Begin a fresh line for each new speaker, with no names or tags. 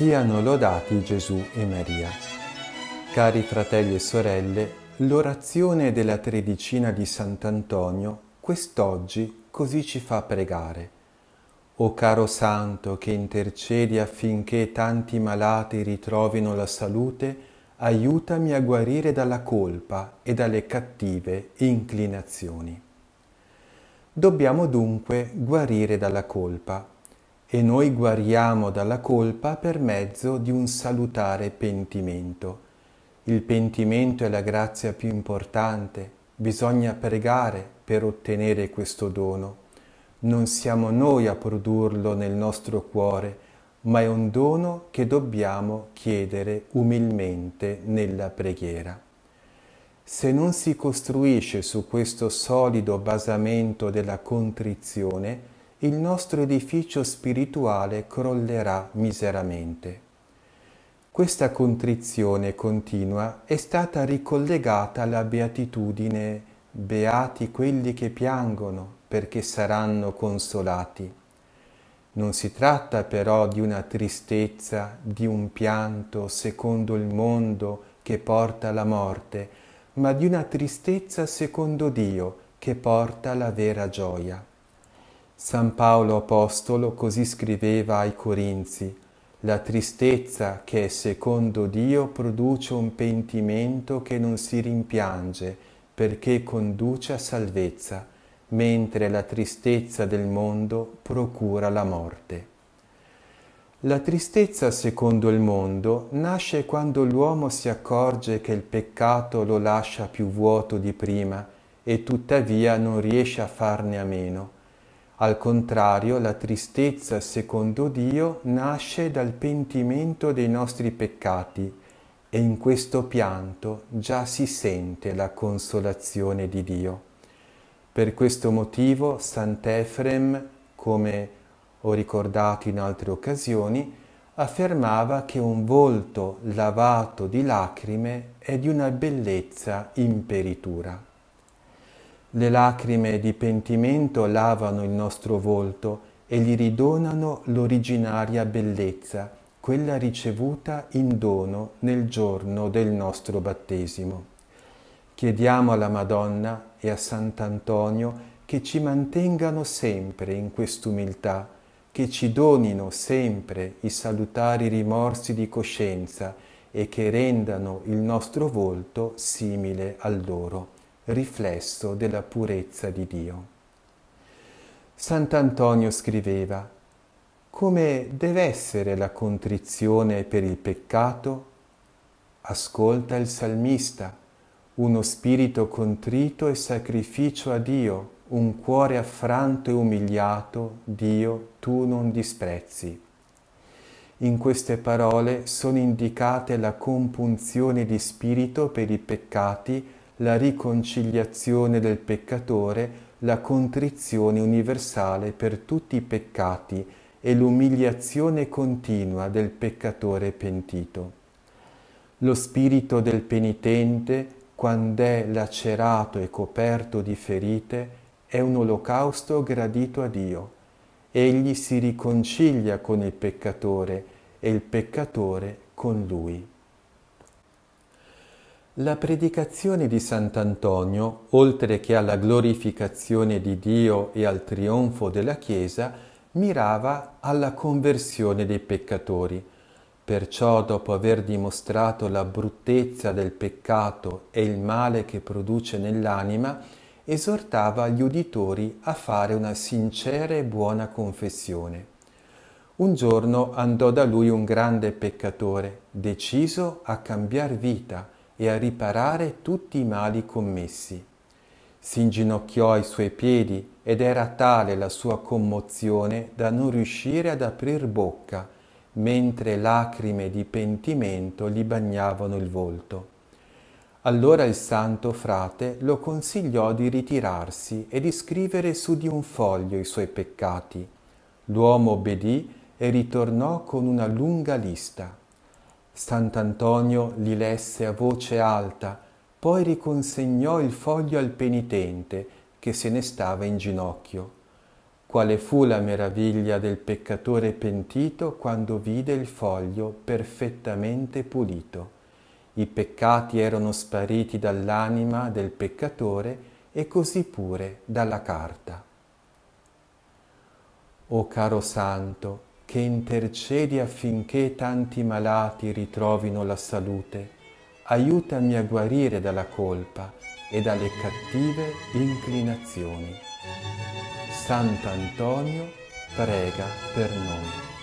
Siano lodati Gesù e Maria. Cari fratelli e sorelle, l'orazione della tredicina di Sant'Antonio quest'oggi così ci fa pregare. O caro Santo che intercedi affinché tanti malati ritrovino la salute, aiutami a guarire dalla colpa e dalle cattive inclinazioni. Dobbiamo dunque guarire dalla colpa e noi guariamo dalla colpa per mezzo di un salutare pentimento. Il pentimento è la grazia più importante, bisogna pregare per ottenere questo dono. Non siamo noi a produrlo nel nostro cuore, ma è un dono che dobbiamo chiedere umilmente nella preghiera. Se non si costruisce su questo solido basamento della contrizione, il nostro edificio spirituale crollerà miseramente. Questa contrizione continua è stata ricollegata alla beatitudine Beati quelli che piangono perché saranno consolati. Non si tratta però di una tristezza, di un pianto secondo il mondo che porta la morte, ma di una tristezza secondo Dio che porta la vera gioia. San Paolo Apostolo così scriveva ai Corinzi, la tristezza che secondo Dio produce un pentimento che non si rimpiange, perché conduce a salvezza, mentre la tristezza del mondo procura la morte. La tristezza secondo il mondo nasce quando l'uomo si accorge che il peccato lo lascia più vuoto di prima e tuttavia non riesce a farne a meno al contrario, la tristezza, secondo Dio, nasce dal pentimento dei nostri peccati e in questo pianto già si sente la consolazione di Dio. Per questo motivo Sant'Efrem, come ho ricordato in altre occasioni, affermava che un volto lavato di lacrime è di una bellezza imperitura. Le lacrime di pentimento lavano il nostro volto e gli ridonano l'originaria bellezza, quella ricevuta in dono nel giorno del nostro battesimo. Chiediamo alla Madonna e a Sant'Antonio che ci mantengano sempre in quest'umiltà, che ci donino sempre i salutari rimorsi di coscienza e che rendano il nostro volto simile al loro riflesso della purezza di Dio. Sant'Antonio scriveva, come deve essere la contrizione per il peccato? Ascolta il salmista, uno spirito contrito e sacrificio a Dio, un cuore affranto e umiliato, Dio, tu non disprezzi. In queste parole sono indicate la compunzione di spirito per i peccati la riconciliazione del peccatore, la contrizione universale per tutti i peccati e l'umiliazione continua del peccatore pentito. Lo spirito del penitente, quando è lacerato e coperto di ferite, è un olocausto gradito a Dio. Egli si riconcilia con il peccatore e il peccatore con lui. La predicazione di Sant'Antonio, oltre che alla glorificazione di Dio e al trionfo della Chiesa, mirava alla conversione dei peccatori. Perciò, dopo aver dimostrato la bruttezza del peccato e il male che produce nell'anima, esortava gli uditori a fare una sincera e buona confessione. Un giorno andò da lui un grande peccatore, deciso a cambiar vita, e a riparare tutti i mali commessi. Si inginocchiò ai suoi piedi ed era tale la sua commozione da non riuscire ad aprir bocca, mentre lacrime di pentimento gli bagnavano il volto. Allora il santo frate lo consigliò di ritirarsi e di scrivere su di un foglio i suoi peccati. L'uomo obbedì e ritornò con una lunga lista. Sant'Antonio li lesse a voce alta, poi riconsegnò il foglio al penitente che se ne stava in ginocchio. Quale fu la meraviglia del peccatore pentito quando vide il foglio perfettamente pulito. I peccati erano spariti dall'anima del peccatore e così pure dalla carta. O caro santo, che intercedi affinché tanti malati ritrovino la salute, aiutami a guarire dalla colpa e dalle cattive inclinazioni. Sant'Antonio prega per noi.